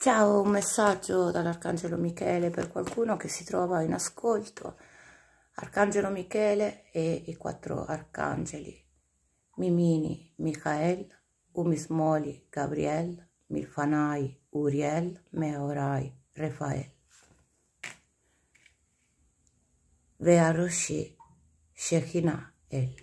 Ciao, un messaggio dall'Arcangelo Michele per qualcuno che si trova in ascolto. Arcangelo Michele e i quattro arcangeli, Mimini, Michael, Umismoli, Gabriel, Milfanai, Uriel, Meorai, Refael. Vearoshi, Shekinah, El.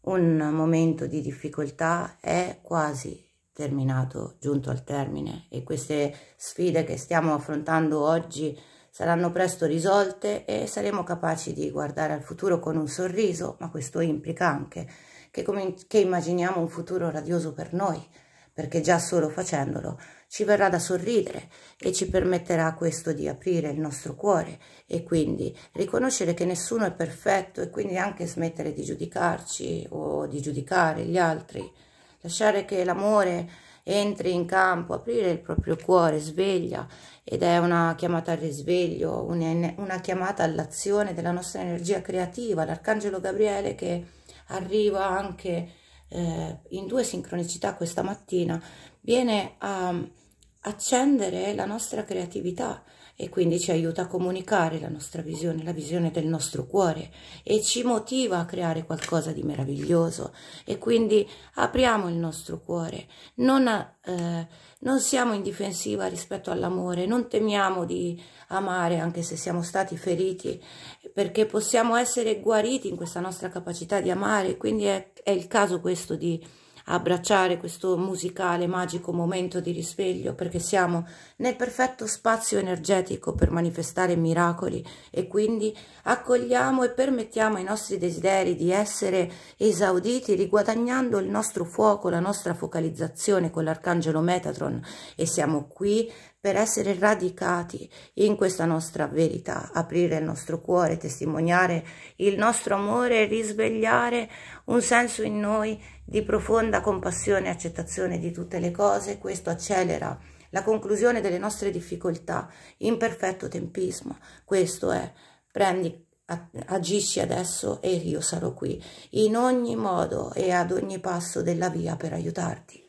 Un momento di difficoltà è quasi terminato, giunto al termine e queste sfide che stiamo affrontando oggi saranno presto risolte e saremo capaci di guardare al futuro con un sorriso, ma questo implica anche che, che immaginiamo un futuro radioso per noi, perché già solo facendolo ci verrà da sorridere e ci permetterà questo di aprire il nostro cuore e quindi riconoscere che nessuno è perfetto e quindi anche smettere di giudicarci o di giudicare gli altri lasciare che l'amore entri in campo, aprire il proprio cuore, sveglia ed è una chiamata al risveglio, una chiamata all'azione della nostra energia creativa, l'arcangelo Gabriele che arriva anche eh, in due sincronicità questa mattina, viene a accendere la nostra creatività, e quindi ci aiuta a comunicare la nostra visione, la visione del nostro cuore e ci motiva a creare qualcosa di meraviglioso e quindi apriamo il nostro cuore, non, eh, non siamo in difensiva rispetto all'amore, non temiamo di amare anche se siamo stati feriti perché possiamo essere guariti in questa nostra capacità di amare, quindi è, è il caso questo di abbracciare questo musicale, magico momento di risveglio, perché siamo nel perfetto spazio energetico per manifestare miracoli e quindi accogliamo e permettiamo ai nostri desideri di essere esauditi, riguadagnando il nostro fuoco, la nostra focalizzazione con l'arcangelo Metatron e siamo qui per essere radicati in questa nostra verità, aprire il nostro cuore, testimoniare il nostro amore, risvegliare un senso in noi di profonda compassione e accettazione di tutte le cose. Questo accelera la conclusione delle nostre difficoltà in perfetto tempismo. Questo è, prendi agisci adesso e io sarò qui in ogni modo e ad ogni passo della via per aiutarti.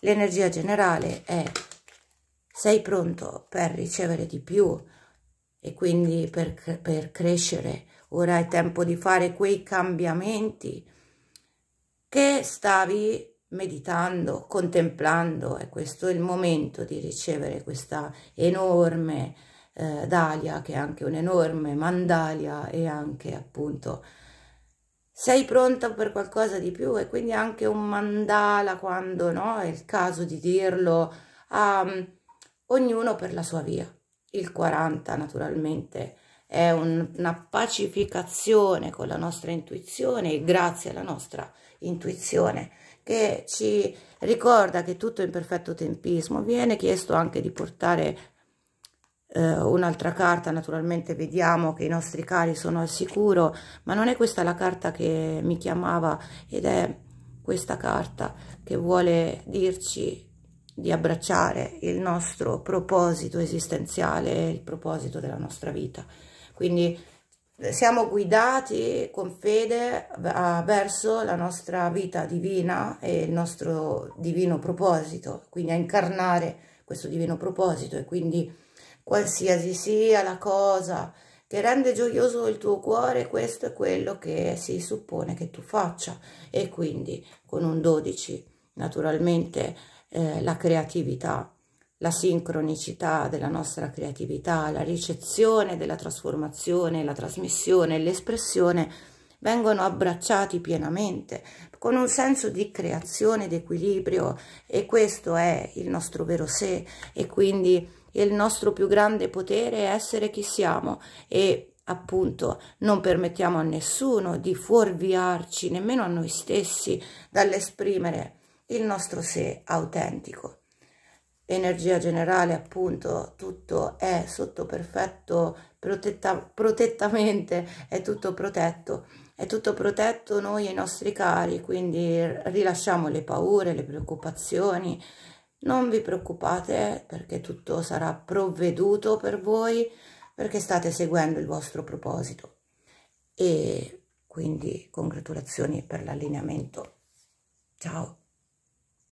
L'energia generale è sei pronto per ricevere di più e quindi per, per crescere. Ora è tempo di fare quei cambiamenti che stavi meditando, contemplando e questo è il momento di ricevere questa enorme eh, dalia che è anche un'enorme mandalia e anche appunto sei pronta per qualcosa di più e quindi anche un mandala quando no è il caso di dirlo a ognuno per la sua via. Il 40 naturalmente è un, una pacificazione con la nostra intuizione e grazie alla nostra intuizione che ci ricorda che tutto è in perfetto tempismo. Viene chiesto anche di portare eh, un'altra carta, naturalmente vediamo che i nostri cari sono al sicuro, ma non è questa la carta che mi chiamava ed è questa carta che vuole dirci di abbracciare il nostro proposito esistenziale, il proposito della nostra vita. Quindi eh, siamo guidati con fede verso la nostra vita divina e il nostro divino proposito, quindi a incarnare questo divino proposito e quindi qualsiasi sia la cosa che rende gioioso il tuo cuore, questo è quello che si suppone che tu faccia e quindi con un 12 naturalmente eh, la creatività, la sincronicità della nostra creatività, la ricezione della trasformazione, la trasmissione, l'espressione vengono abbracciati pienamente con un senso di creazione, di equilibrio e questo è il nostro vero sé e quindi il nostro più grande potere è essere chi siamo e appunto non permettiamo a nessuno di fuorviarci, nemmeno a noi stessi, dall'esprimere il nostro sé autentico. Energia generale, appunto, tutto è sotto perfetto protetta, protettamente, è tutto protetto. È tutto protetto noi e i nostri cari, quindi rilasciamo le paure, le preoccupazioni. Non vi preoccupate perché tutto sarà provveduto per voi, perché state seguendo il vostro proposito. E quindi congratulazioni per l'allineamento. Ciao!